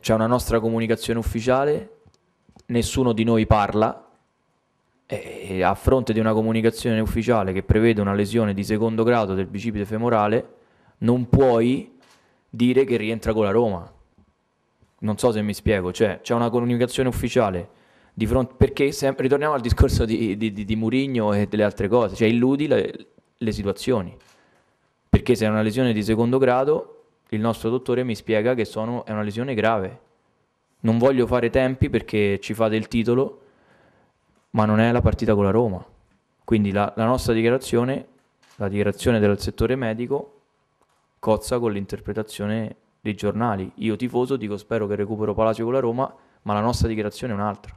c'è una nostra comunicazione ufficiale, nessuno di noi parla e a fronte di una comunicazione ufficiale che prevede una lesione di secondo grado del bicipite femorale, non puoi dire che rientra con la Roma. Non so se mi spiego, cioè c'è una comunicazione ufficiale di fronte perché se, ritorniamo al discorso di, di, di, di Murigno e delle altre cose, cioè illudi le, le situazioni. Perché se è una lesione di secondo grado il nostro dottore mi spiega che sono, è una lesione grave. Non voglio fare tempi perché ci fate il titolo, ma non è la partita con la Roma. Quindi la, la nostra dichiarazione, la dichiarazione del settore medico, cozza con l'interpretazione dei giornali. Io tifoso dico spero che recupero Palacio con la Roma, ma la nostra dichiarazione è un'altra.